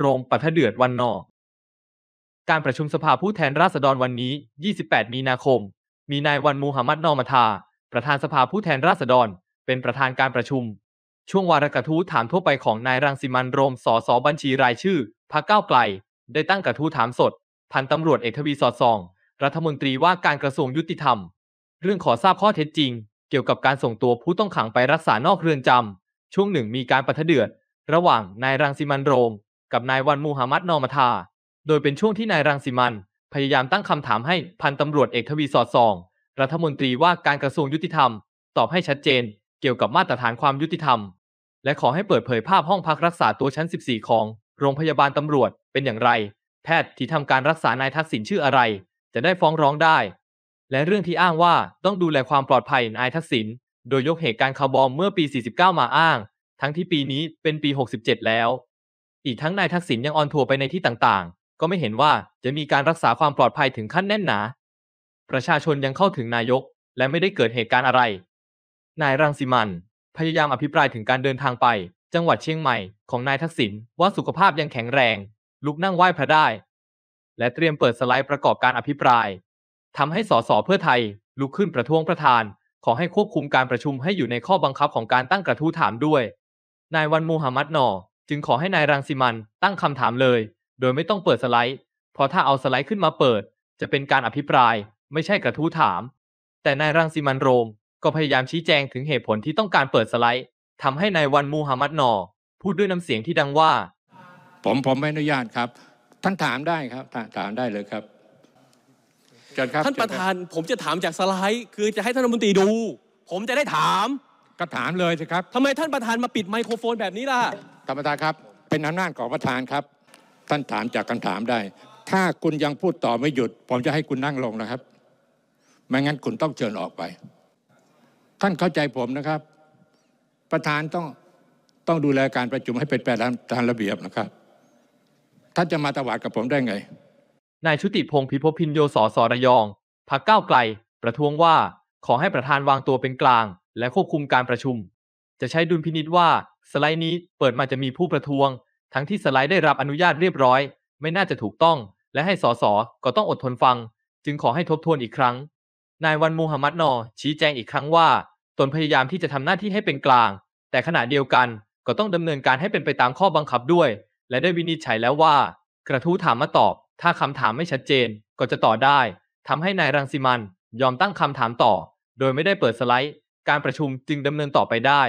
โรงปัทะเดือดวันนอ การประชุมสภาผู้แทนราษฎรวันนี้ 28 มีนาคม มีนายวันมูฮัมหมัดนอมาทา ประธานสภาผู้แทนราษฎร เป็นประธานการประชุม ช่วงวาระกระทู้ถามทั่วไปของนายรังสิมันโรมสอสบัญชีรายชื่อพรรคก้าวไกล ได้ตั้งกระทู้ถามสด พันตำรวจเอกทวีสอดส่อง รัฐมนตรีว่าการกระทรวงยุติธรรม เรื่องขอทราบข้อเท็จจริง เกี่ยวกับการส่งตัวผู้ต้องขังไปรักษานอกเรือนจำช่วงหนึ่งมีการปะทะเดือด ระหว่างนายรังสิมันโรมกับนายวันมูฮัมหมัดนอมาธาโดยเป็นช่วงที่นายรังสิมัน พยายามตั้งคำถามให้พันตำรวจเอกทวีสอดส่อง รัฐมนตรีว่าการกระทรวงยุติธรรม ตอบให้ชัดเจน เกี่ยวกับมาตรฐานความยุติธรรม และขอให้เปิดเผยภาพห้องพักรักษาตัวชั้น 14 ของ โรงพยาบาลตำรวจเป็นอย่างไร แพทย์ที่ทำการรักษานายทักษิณชื่ออะไร จะได้ฟ้องร้องได้ และเรื่องที่อ้างว่าต้องดูแลความปลอดภัยนายทักษิณโดยยกเหตุการณ์คาร์บอมเมื่อปี 49 มาอ้าง ทั้งที่ปีนี้เป็นปี 67 แล้วอีกทั้งนายทักษิณยังออนทัวร์ไปในที่ต่างๆ ก็ไม่เห็นว่าจะมีการรักษาความปลอดภัยถึงขั้นแน่นหนา ประชาชนยังเข้าถึงนายกและไม่ได้เกิดเหตุการณ์อะไร นายรังสิมันพยายามอภิปรายถึงการเดินทางไป จังหวัดเชียงใหม่ของนายทักษิณว่าสุขภาพยังแข็งแรง ลุกนั่งไหว้พระได้ และเตรียมเปิดสไลด์ประกอบการอภิปราย ทำให้สสเพื่อไทยลุกขึ้นประท้วงประธาน ขอให้ควบคุมการประชุมให้อยู่ในข้อบังคับของการตั้งกระทู้ถามด้วย นายวันมูฮัมหมัดนอจึงขอให้นายรังสิมันตั้งคำถามเลยโดยไม่ต้องเปิดสไลด์เพราะถ้าเอาสไลด์ขึ้นมาเปิด จะเป็นการอภิปราย ไม่ใช่กระทู้ถาม แต่นายรังสิมันโรมก็พยายามชี้แจงถึงเหตุผลที่ต้องการเปิดสไลด์ทำให้นายวันมูฮัมหมัดนอพูดด้วยน้ำเสียงที่ดังว่า ผมผมไม่อนุญาตครับท่านถามได้ครับ ถาถามได้เลยครับท่านประธาน ผมจะถามจากสไลด์คือจะให้ท่านรัฐมนตรีดู ผมจะได้ถามก็ถามเลยสิครับทำไมท่านประธานมาปิดไมโครโฟนแบบนี้ล่ะท่านประธานครับ เป็นอำนาจของประธานครับ ท่านถามจากคำถามได้ ถ้าคุณยังพูดต่อไม่หยุด ผมจะให้คุณนั่งลงนะครับ ไม่งั้นคุณต้องเชิญออกไป ท่านเข้าใจผมนะครับ ประธานต้อง ต้องดูแลการประชุมให้เป็นไปตามระเบียบนะครับ ท่านจะมาตวาดกับผมได้ไงนายชุติพงศ์พิภพพินโยสสระยองพักก้าวไกลประท้วงว่าขอให้ประธานวางตัวเป็นกลางและควบคุมการประชุม จะใช้ดุลพินิษว่า สไลด์นี้เปิดมาจะมีผู้ประท้วง ทั้งที่สไลด์ได้รับอนุญาตเรียบร้อย ไม่น่าจะถูกต้อง และให้สสก็ต้องอดทนฟัง จึงขอให้ทบทวนอีกครั้ง นายวันมูฮัมหมัดนอ ชี้แจงอีกครั้งว่า ตนพยายามที่จะทำหน้าที่ให้เป็นกลาง แต่ขณะเดียวกันก็ต้องดำเนินการให้เป็นไปตามข้อบังคับด้วย และได้วินิจฉัยแล้วว่า กระทู้ถามมาตอบ ถ้าคำถามไม่ชัดเจน ก็จะต่อได้ ทำให้นายรังสิมัน ยอมตั้งคำถามต่อ โดยไม่ได้เปิดสไลด์การประชุมจึงดำเนินต่อไปได้